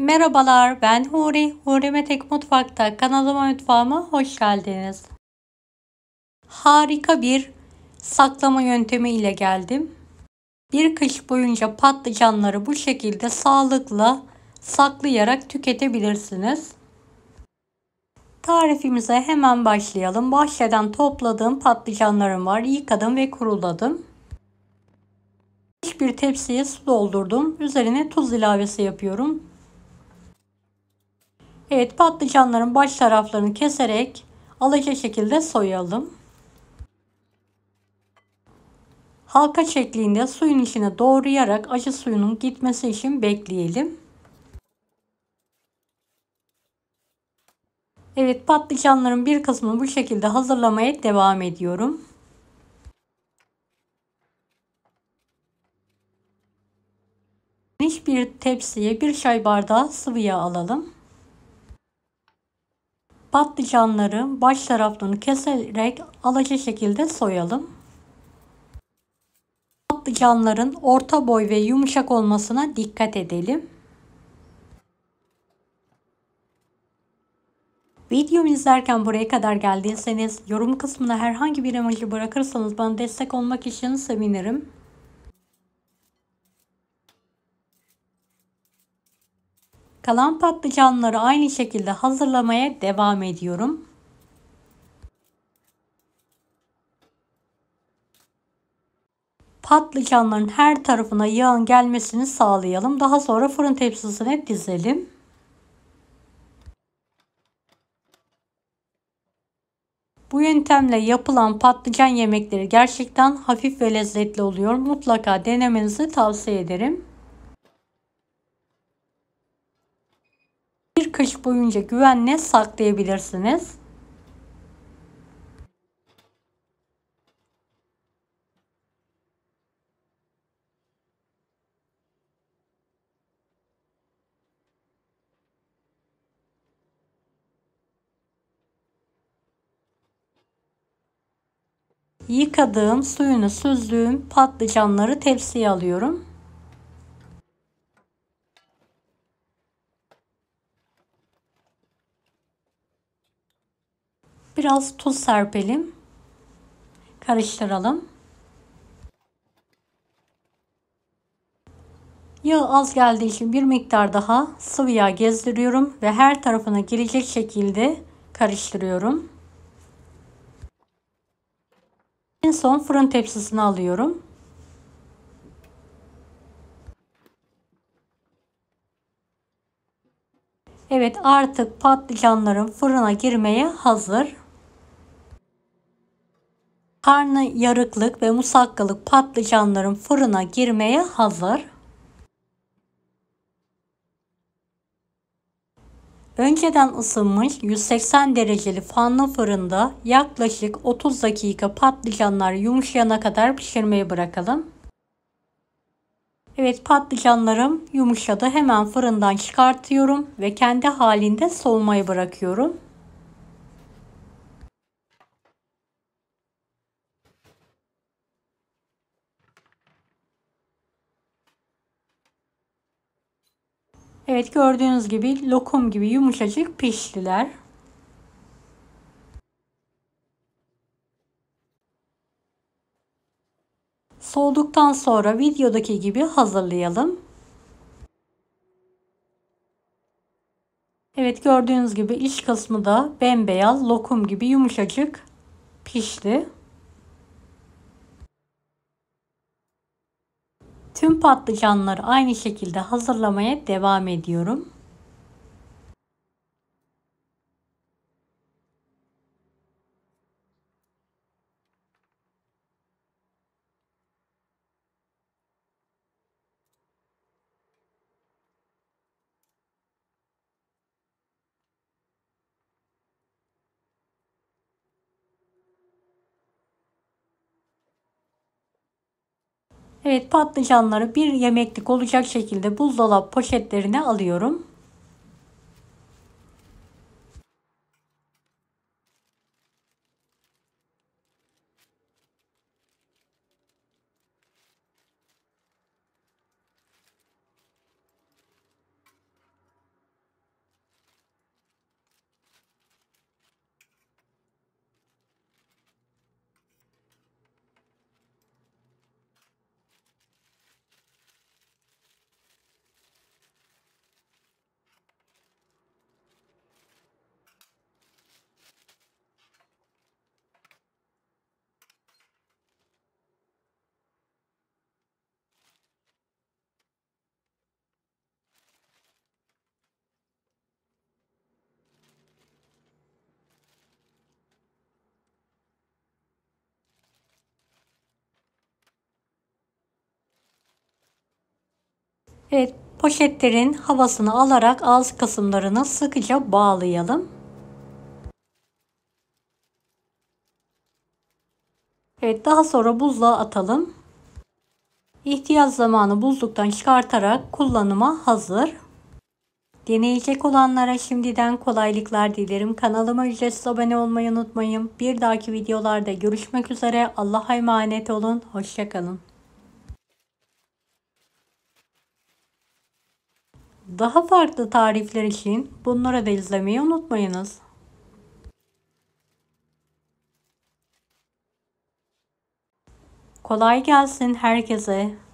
Merhabalar ben Huri. Huri Metek Mutfak'ta kanalıma mutfağıma hoş geldiniz. Harika bir saklama yöntemi ile geldim. Bir kış boyunca patlıcanları bu şekilde sağlıkla saklayarak tüketebilirsiniz. Tarifimize hemen başlayalım. Bahçeden topladığım patlıcanlarım var. Yıkadım ve kuruladım. bir tepsiye su doldurdum. Üzerine tuz ilavesi yapıyorum. Evet patlıcanların baş taraflarını keserek alaca şekilde soyalım. Halka şeklinde suyun içine doğrayarak acı suyunun gitmesi için bekleyelim. Evet patlıcanların bir kısmını bu şekilde hazırlamaya devam ediyorum. Geniş bir tepsiye bir çay bardağı sıvı yağ alalım. Patlıcanları baş taraflarını keserek alaca şekilde soyalım. Patlıcanların orta boy ve yumuşak olmasına dikkat edelim. Videomu izlerken buraya kadar geldiyseniz yorum kısmına herhangi bir emoji bırakırsanız bana destek olmak için sevinirim. Kalan patlıcanları aynı şekilde hazırlamaya devam ediyorum. Patlıcanların her tarafına yağın gelmesini sağlayalım. Daha sonra fırın tepsisine dizelim. Bu yöntemle yapılan patlıcan yemekleri gerçekten hafif ve lezzetli oluyor. Mutlaka denemenizi tavsiye ederim. bir kış boyunca güvenle saklayabilirsiniz. Yıkadığım, suyunu süzdüğüm patlıcanları tepsiye alıyorum. Biraz tuz serpelim. Karıştıralım. Yağ az geldiği için bir miktar daha sıvı yağ gezdiriyorum ve her tarafına girecek şekilde karıştırıyorum. En son fırın tepsisini alıyorum. Evet artık patlıcanlarım fırına girmeye hazır. Karnı yarıklık ve musakkalık patlıcanların fırına girmeye hazır. Önceden ısınmış 180 dereceli fanlı fırında yaklaşık 30 dakika patlıcanlar yumuşayana kadar pişirmeyi bırakalım. Evet patlıcanlarım yumuşadı. Hemen fırından çıkartıyorum ve kendi halinde soğumayı bırakıyorum. Evet gördüğünüz gibi lokum gibi yumuşacık piştiler. Soğuduktan sonra videodaki gibi hazırlayalım. Evet gördüğünüz gibi iç kısmı da bembeyaz lokum gibi yumuşacık pişti. Tüm patlıcanları aynı şekilde hazırlamaya devam ediyorum. Evet patlıcanları bir yemeklik olacak şekilde buzdolabı poşetlerine alıyorum. Evet poşetlerin havasını alarak ağız kısımlarını sıkıca bağlayalım. Evet daha sonra buzluğa atalım. İhtiyaz zamanı buzluktan çıkartarak kullanıma hazır. Deneyecek olanlara şimdiden kolaylıklar dilerim. Kanalıma ücretsiz abone olmayı unutmayın. Bir dahaki videolarda görüşmek üzere. Allah'a emanet olun. Hoşçakalın. Daha farklı tarifler için bunları da izlemeyi unutmayınız. Kolay gelsin herkese.